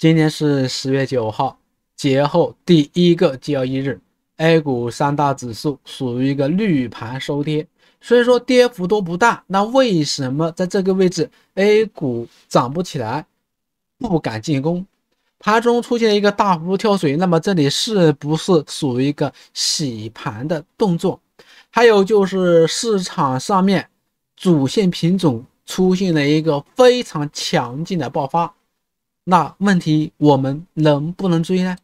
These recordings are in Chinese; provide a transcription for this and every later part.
今天是十月九号，节后第一个交易日，A 股三大指数属于一个绿盘收跌，虽然说跌幅都不大，那为什么在这个位置 A 股涨不起来，不敢进攻？盘中出现一个大幅跳水，那么这里是不是属于一个洗盘的动作？还有就是市场上面主线品种出现了一个非常强劲的爆发。那问题我们能不能追呢？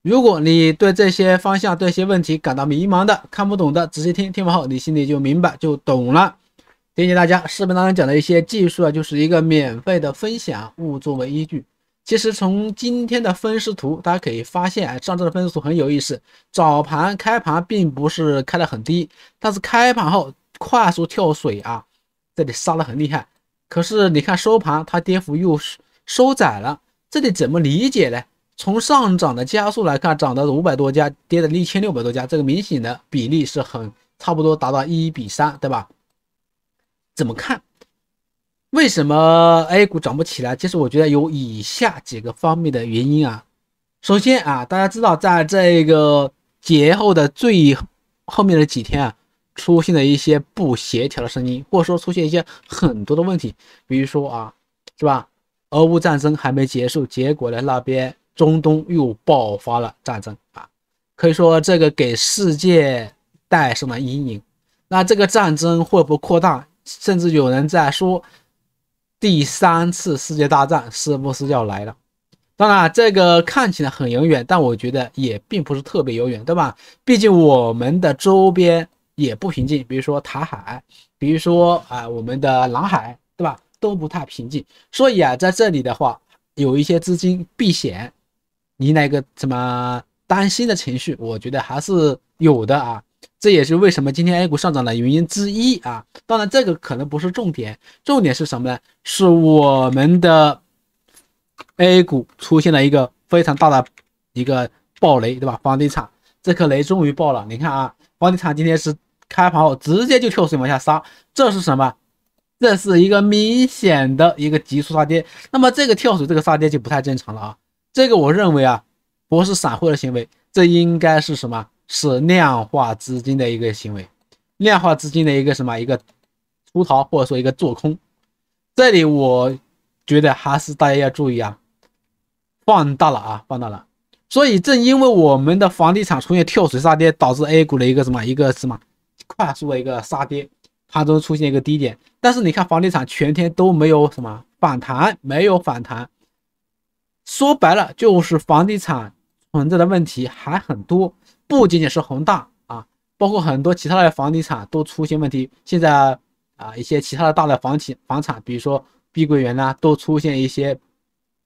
如果你对这些方向、这些问题感到迷茫的、看不懂的，仔细听听完后，你心里就明白就懂了。提醒大家，视频当中讲的一些技术啊，就是一个免费的分享物作为依据。其实从今天的分时图，大家可以发现，哎，上证的分时图很有意思。早盘开盘并不是开得很低，但是开盘后快速跳水啊，这里杀得很厉害。可是你看收盘，它跌幅又是。收窄了，这里怎么理解呢？从上涨的加速来看，涨的五百多家，跌的六百多家，这个明显的比例是很差不多达到一比三，对吧？怎么看？为什么 A 股涨不起来？其实我觉得有以下几个方面的原因啊。首先啊，大家知道，在这个节后的最后面的几天啊，出现了一些不协调的声音，或者说出现一些很多的问题，比如说啊，是吧？俄乌战争还没结束，结果呢？那边中东又爆发了战争啊！可以说这个给世界带上了阴影。那这个战争会不会扩大？甚至有人在说第三次世界大战是不是要来了？当然，这个看起来很遥远，但我觉得也并不是特别遥远，对吧？毕竟我们的周边也不平静，比如说台海，比如说啊我们的南海，对吧？都不太平静，所以啊，在这里的话，有一些资金避险，迎来一个什么担心的情绪，我觉得还是有的啊。这也是为什么今天 A 股上涨的原因之一啊。当然，这个可能不是重点，重点是什么呢？是我们的 A 股出现了一个非常大的一个爆雷，对吧？房地产这颗雷终于爆了。你看啊，房地产今天是开盘后直接就跳水往下杀，这是什么？这是一个明显的一个急速杀跌，那么这个跳水、这个杀跌就不太正常了啊！这个我认为啊，不是散户的行为，这应该是什么？是量化资金的一个行为，量化资金的一个什么？一个出逃或者说一个做空。这里我觉得还是大家要注意啊，放大了啊，放大了。所以正因为我们的房地产出现跳水杀跌，导致 A 股的一个什么？一个什么快速的一个杀跌。盘中出现一个低点，但是你看房地产全天都没有什么反弹，没有反弹。说白了就是房地产存在的问题还很多，不仅仅是恒大啊，包括很多其他的房地产都出现问题。现在啊，一些其他的大的房企房产，比如说碧桂园呐，都出现一些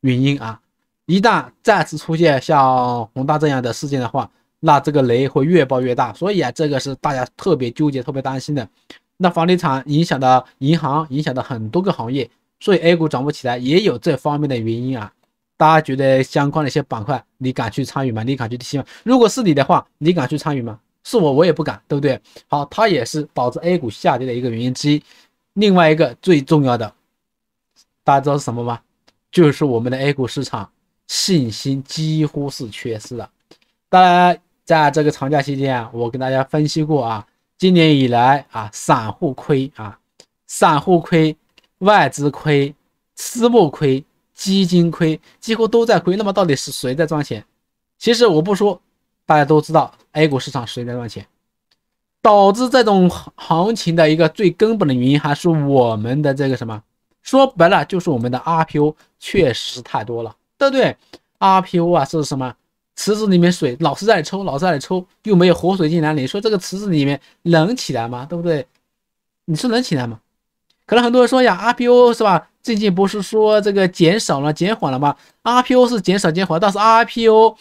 原因啊。一旦再次出现像恒大这样的事件的话，那这个雷会越爆越大。所以啊，这个是大家特别纠结、特别担心的。那房地产影响到银行，影响到很多个行业，所以 A 股涨不起来也有这方面的原因啊。大家觉得相关的一些板块，你敢去参与吗？你敢去踢吗？如果是你的话，你敢去参与吗？是我，我也不敢，对不对？好，它也是导致 A 股下跌的一个原因之一。另外一个最重要的，大家知道是什么吗？就是我们的 A 股市场信心几乎是缺失的。当然，在这个长假期间，啊，我跟大家分析过啊。今年以来啊，散户亏啊，散户亏，外资亏，私募亏，基金亏，几乎都在亏。那么，到底是谁在赚钱？其实我不说，大家都知道 A 股市场谁在赚钱。导致这种行情的一个最根本的原因，还是我们的这个什么？说白了，就是我们的 r p o 确实太多了，对不对 r p o 啊，是什么？池子里面水老是在抽，老是在抽，又没有活水进来，你说这个池子里面冷起来吗？对不对？你说能起来吗？可能很多人说呀，RPO 是吧？最近不是说这个减少了、减缓了吗？RPO 是减少、减缓，但是 RPO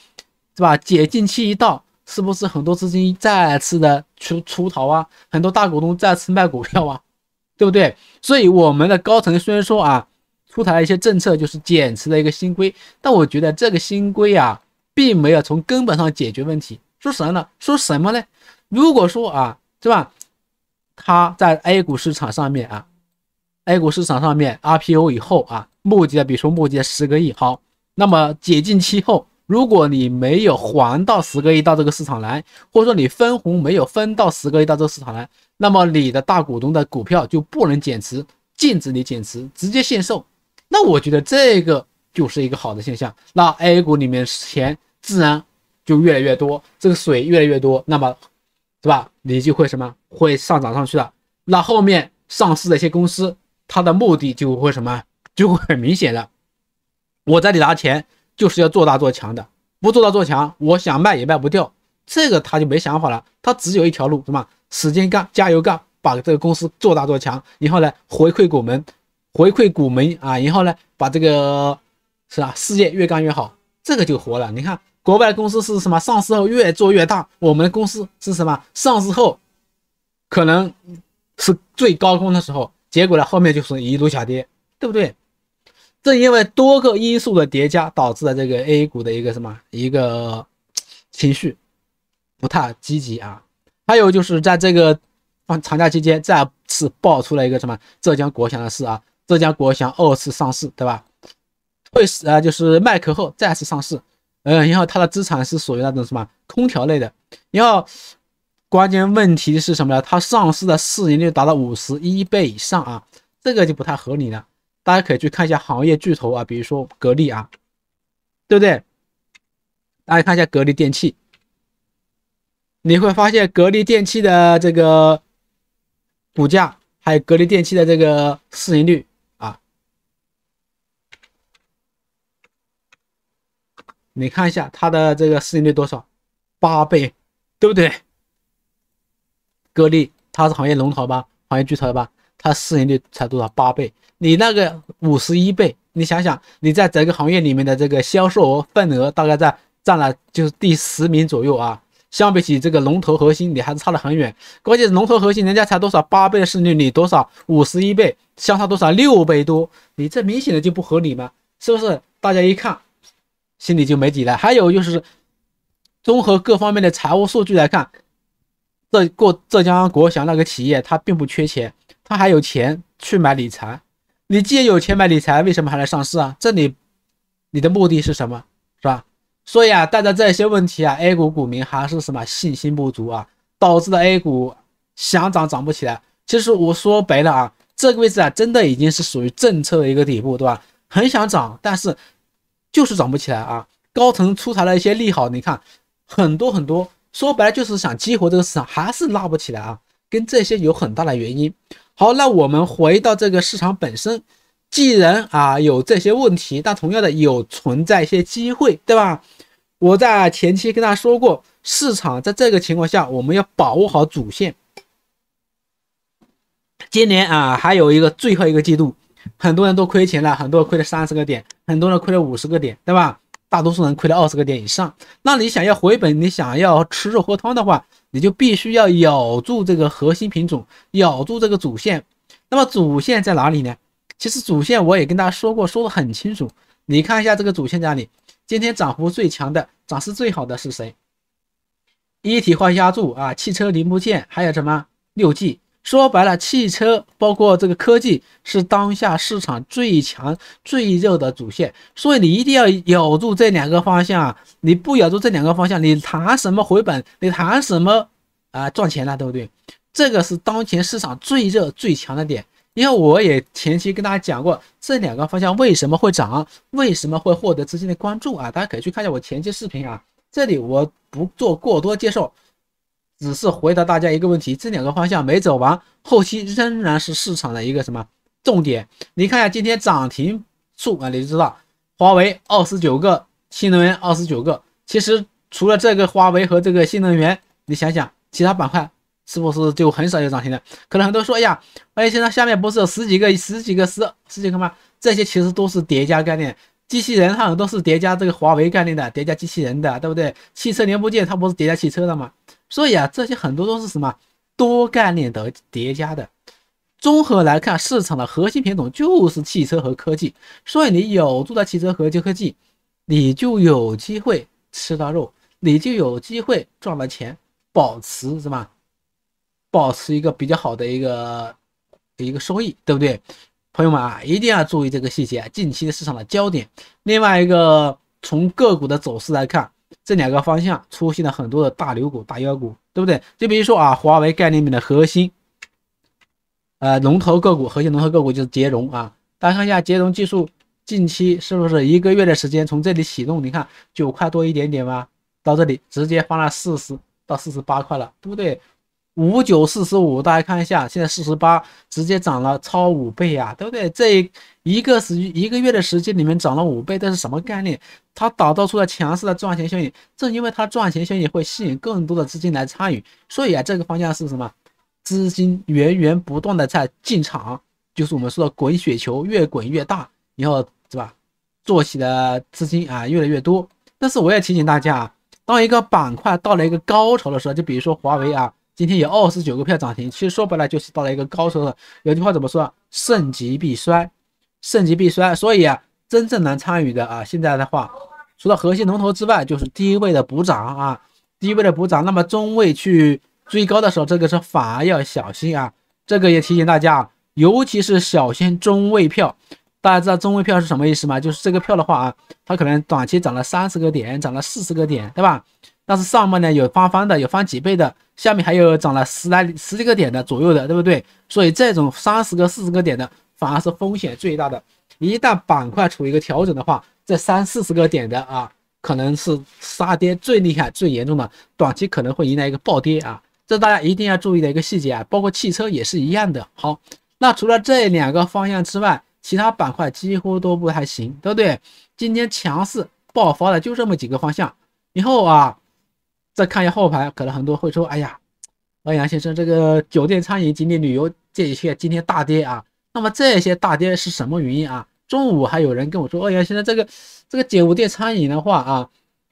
是吧？解禁期一到，是不是很多资金再次的出出逃啊？很多大股东再次卖股票啊？对不对？所以我们的高层虽然说啊，出台了一些政策，就是减持的一个新规，但我觉得这个新规啊。并没有从根本上解决问题。说什么呢？说什么呢？如果说啊，是吧？他在 A 股市场上面啊，A 股市场上面 IPO 以后啊，募集了比如说募集了十个亿，好，那么解禁期后，如果你没有还到十个亿到这个市场来，或者说你分红没有分到十个亿到这个市场来，那么你的大股东的股票就不能减持，禁止你减持，直接限售。那我觉得这个。就是一个好的现象，那 A 股里面钱自然就越来越多，这个水越来越多，那么，是吧？你就会什么会上涨上去了。那后面上市的一些公司，它的目的就会什么就会很明显了。我这里拿钱就是要做大做强的，不做大做强，我想卖也卖不掉。这个他就没想法了，他只有一条路什么？使劲干，加油干，把这个公司做大做强，然后呢回馈股民，回馈股民啊，然后呢把这个。是吧？事业越干越好，这个就活了。你看，国外公司是什么？上市后越做越大。我们的公司是什么？上市后可能是最高峰的时候，结果呢，后面就是一路下跌，对不对？正因为多个因素的叠加，导致了这个 A 股的一个什么一个情绪不太积极啊。还有就是在这个放长假期间，再次爆出了一个什么浙江国祥的事啊？浙江国祥二次上市，对吧？会是啊，就是卖壳后再次上市，嗯，然后它的资产是属于那种什么空调类的，然后关键问题是什么呢？它上市的市盈率达到五十一倍以上啊，这个就不太合理了。大家可以去看一下行业巨头啊，比如说格力啊，对不对？大家看一下格力电器，你会发现格力电器的这个股价还有格力电器的这个市盈率。你看一下它的这个市盈率多少？八倍，对不对？格力它是行业龙头吧，行业巨头吧？它市盈率才多少？八倍。你那个五十一倍，你想想，你在整个行业里面的这个销售额份额大概在占了就是第十名左右啊，相比起这个龙头核心，你还是差的很远。关键是龙头核心人家才多少八倍的市盈率，你多少五十一倍，相差多少六倍多？你这明显的就不合理嘛，是不是？大家一看。心里就没底了。还有就是，综合各方面的财务数据来看，浙过浙江国祥那个企业它并不缺钱，它还有钱去买理财。你既然有钱买理财，为什么还来上市啊？这里你的目的是什么？是吧？所以啊，带着这些问题啊，A 股股民还是什么信心不足啊，导致了 A 股想涨涨不起来。其实我说白了啊，这个位置啊，真的已经是属于政策的一个底部，对吧？很想涨，但是。就是涨不起来啊！高层出台了一些利好，你看很多很多，说白了就是想激活这个市场，还是拉不起来啊！跟这些有很大的原因。好，那我们回到这个市场本身，既然啊有这些问题，但同样的有存在一些机会，对吧？我在前期跟大家说过，市场在这个情况下，我们要把握好主线。今年啊，还有一个最后一个季度。很多人都亏钱了，很多人亏了三十个点，很多人亏了五十个点，对吧？大多数人亏了二十个点以上。那你想要回本，你想要吃肉喝汤的话，你就必须要咬住这个核心品种，咬住这个主线。那么主线在哪里呢？其实主线我也跟大家说过，说的很清楚。你看一下这个主线在哪里？今天涨幅最强的，涨势最好的是谁？一体化压铸啊，汽车零部件，还有什么六 G？说白了，汽车包括这个科技是当下市场最强最热的主线，所以你一定要咬住这两个方向啊！你不咬住这两个方向，你谈什么回本？你谈什么啊？赚钱呢？对不对？这个是当前市场最热最强的点。因为我也前期跟大家讲过这两个方向为什么会涨，为什么会获得资金的关注啊！大家可以去看一下我前期视频啊，这里我不做过多介绍。只是回答大家一个问题，这两个方向没走完，后期仍然是市场的一个什么重点？你看一下今天涨停数啊，你就知道，华为二十九个，新能源二十九个。其实除了这个华为和这个新能源，你想想，其他板块是不是就很少有涨停的？可能很多人说，哎呀，哎，现在下面不是有十几个、十几个、十十几个吗？这些其实都是叠加概念，机器人它很多是叠加这个华为概念的，叠加机器人的，对不对？汽车零部件它不是叠加汽车的吗？所以啊，这些很多都是什么多概念的叠加的。综合来看，市场的核心品种就是汽车和科技。所以你有住到汽车和科技，你就有机会吃到肉，你就有机会赚到钱，保持什么？保持一个比较好的一个一个收益，对不对？朋友们啊，一定要注意这个细节。近期的市场的焦点。另外一个，从个股的走势来看。这两个方向出现了很多的大牛股、大妖股，对不对？就比如说啊，华为概念里面的核心，呃，龙头个股、核心龙头个股就是捷荣啊。大家看一下捷荣技术，近期是不是一个月的时间从这里启动？你看九块多一点点吧，到这里直接翻了四十到四十八块了，对不对？五九四十五，大家看一下，现在四十八，直接涨了超五倍呀，对不对？这一个时一个月的时间里面涨了五倍，这是什么概念？它打造出了强势的赚钱效应，正因为它赚钱效应会吸引更多的资金来参与，所以啊，这个方向是什么？资金源源不断的在进场，就是我们说的滚雪球，越滚越大，然后是吧？做起的资金啊越来越多。但是我也提醒大家啊，当一个板块到了一个高潮的时候，就比如说华为啊。今天有二十九个票涨停，其实说白了就是到了一个高处了。有句话怎么说啊？盛极必衰，盛极必衰。所以啊，真正能参与的啊，现在的话，除了核心龙头之外，就是低位的补涨啊，低位的补涨。那么中位去追高的时候，这个是反而要小心啊。这个也提醒大家啊，尤其是小心中位票。大家知道中位票是什么意思吗？就是这个票的话啊，它可能短期涨了三十个点，涨了四十个点，对吧？但是上面呢有翻番的，有翻几倍的。下面还有涨了十来十几个点的左右的，对不对？所以这种三十个、四十个点的，反而是风险最大的。一旦板块处于一个调整的话，这三四十个点的啊，可能是杀跌最厉害、最严重的，短期可能会迎来一个暴跌啊。这大家一定要注意的一个细节啊，包括汽车也是一样的。好，那除了这两个方向之外，其他板块几乎都不太行，对不对？今天强势爆发的就这么几个方向，以后啊。再看一下后排，可能很多会说：“哎呀，欧阳先生，这个酒店、餐饮、景点、旅游这一些今天大跌啊。”那么这些大跌是什么原因啊？中午还有人跟我说：“欧阳先生，这个这个酒店餐饮的话啊，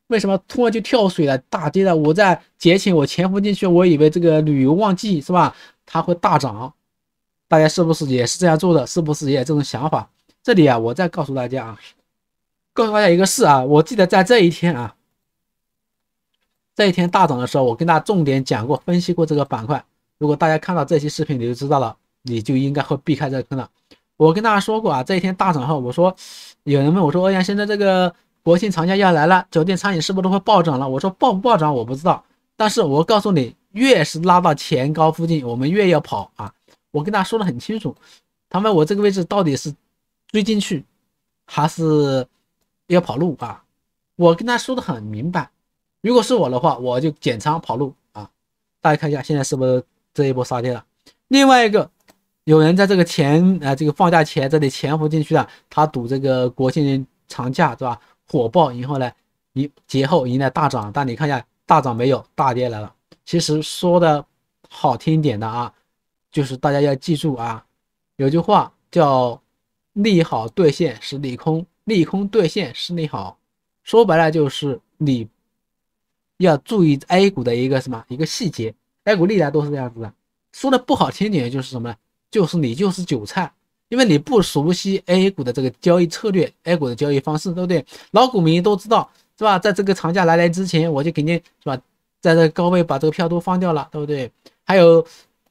为什么突然就跳水了、大跌了？”我在节前我潜伏进去，我以为这个旅游旺季是吧，它会大涨。大家是不是也是这样做的？是不是也有这种想法？这里啊，我再告诉大家啊，告诉大家一个事啊，我记得在这一天啊。这一天大涨的时候，我跟大家重点讲过、分析过这个板块。如果大家看到这期视频，你就知道了，你就应该会避开这个坑了。我跟大家说过啊，这一天大涨后，我说有人问我说：“欧阳，现在这个国庆长假要来了，酒店餐饮是不是都会暴涨了？”我说：“暴不暴涨我不知道，但是我告诉你，越是拉到前高附近，我们越要跑啊！”我跟他说的很清楚。他问我这个位置到底是追进去，还是要跑路啊？我跟他说的很明白。如果是我的话，我就减仓跑路啊！大家看一下，现在是不是这一波杀跌了？另外一个，有人在这个前，呃这个放假前这里潜伏进去了，他赌这个国庆长假是吧？火爆，然后呢，一节后迎来大涨，但你看一下，大涨没有，大跌来了。其实说的好听点的啊，就是大家要记住啊，有句话叫“利好兑现是利空，利空兑现是利好”，说白了就是你。要注意 A 股的一个什么一个细节，A 股历来都是这样子的，说的不好听点就是什么呢？就是你就是韭菜，因为你不熟悉 A 股的这个交易策略，A 股的交易方式，对不对？老股民都知道是吧？在这个长假来临之前，我就肯定是吧，在这个高位把这个票都放掉了，对不对？还有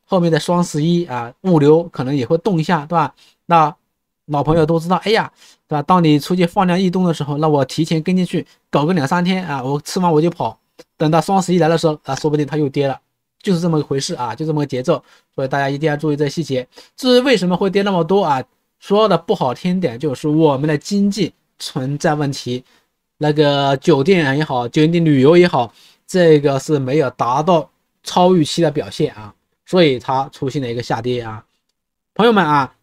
后面的双十一啊，物流可能也会动一下，对吧？那老朋友都知道，哎呀，对吧？当你出去放量异动的时候，那我提前跟进去，搞个两三天啊，我吃完我就跑。等到双十一来的时候啊，说不定它又跌了，就是这么一回事啊，就这么个节奏。所以大家一定要注意这细节。至于为什么会跌那么多啊，说的不好听点，就是我们的经济存在问题，那个酒店也好，酒店旅游也好，这个是没有达到超预期的表现啊，所以它出现了一个下跌啊。朋友们啊，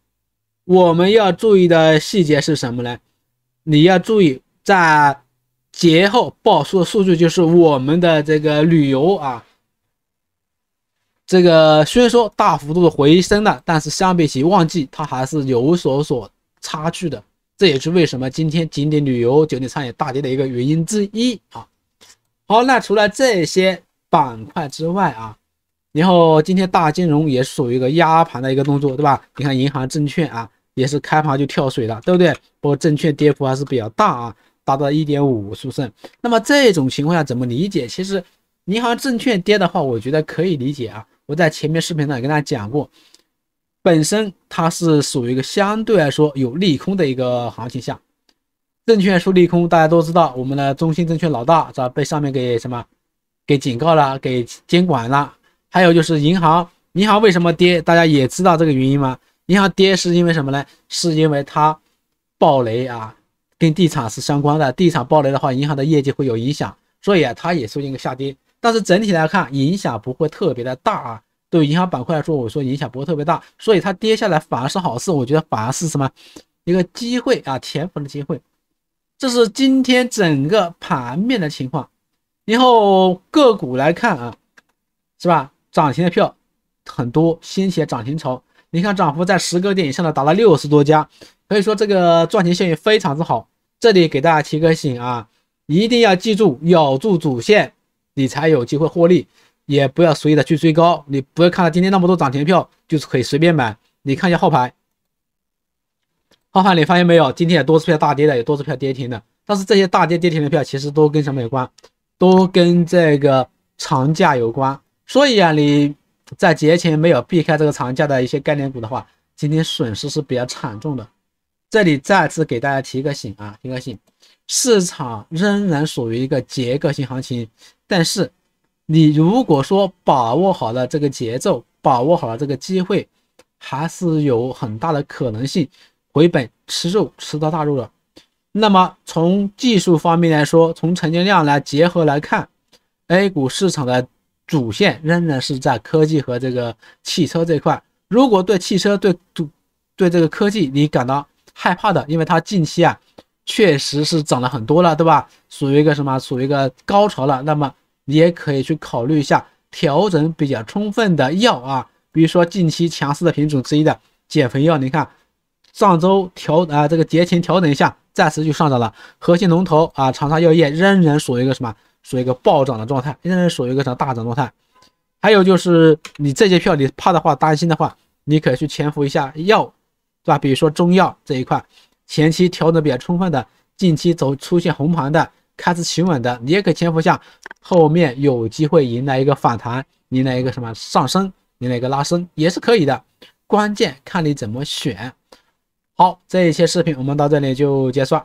我们要注意的细节是什么呢？你要注意在。节后报出的数据就是我们的这个旅游啊，这个虽然说大幅度的回升了，但是相比起旺季，它还是有所所差距的。这也是为什么今天景点旅游、酒店餐饮大跌的一个原因之一啊。好，那除了这些板块之外啊，然后今天大金融也属于一个压盘的一个动作，对吧？你看银行、证券啊，也是开盘就跳水了，对不对？包括证券跌幅还是比较大啊。达到一点五，是不是？那么这种情况下怎么理解？其实，银行证券跌的话，我觉得可以理解啊。我在前面视频上跟大家讲过，本身它是属于一个相对来说有利空的一个行情下。证券说利空，大家都知道，我们的中信证券老大是吧？被上面给什么？给警告了，给监管了。还有就是银行，银行为什么跌？大家也知道这个原因吗？银行跌是因为什么呢？是因为它暴雷啊。跟地产是相关的，地产暴雷的话，银行的业绩会有影响，所以啊，它也出现一个下跌。但是整体来看，影响不会特别的大啊。对于银行板块来说，我说影响不会特别大，所以它跌下来反而是好事，我觉得反而是什么一个机会啊，填伏的机会。这是今天整个盘面的情况，然后个股来看啊，是吧？涨停的票很多，先写涨停潮。你看，涨幅在十个点以上的，达到了六十多家，可以说这个赚钱效应非常之好。这里给大家提个醒啊，一定要记住咬住主线，你才有机会获利，也不要随意的去追高。你不要看到今天那么多涨停票，就是可以随便买。你看一下后排，后排你发现没有？今天也多只票大跌的，也多只票跌停的。但是这些大跌跌停的票，其实都跟什么有关？都跟这个长假有关。所以啊，你。在节前没有避开这个长假的一些概念股的话，今天损失是比较惨重的。这里再次给大家提个醒啊，提个醒，市场仍然属于一个结构性行情，但是你如果说把握好了这个节奏，把握好了这个机会，还是有很大的可能性回本吃肉吃到大肉的。那么从技术方面来说，从成交量来结合来看，A 股市场的。主线仍然是在科技和这个汽车这块。如果对汽车对对这个科技你感到害怕的，因为它近期啊确实是涨了很多了，对吧？属于一个什么？属于一个高潮了。那么你也可以去考虑一下调整比较充分的药啊，比如说近期强势的品种之一的减肥药。你看上周调啊这个节前调整一下，暂时就上涨了。核心龙头啊，长沙药业仍然属于一个什么？属于一个暴涨的状态，现在属于一个什么大涨状态？还有就是你这些票，你怕的话、担心的话，你可以去潜伏一下药，对吧？比如说中药这一块，前期调整比较充分的，近期走出现红盘的，开始企稳的，你也可以潜伏下，后面有机会迎来一个反弹，迎来一个什么上升，迎来一个拉升也是可以的。关键看你怎么选。好，这一期视频我们到这里就结束。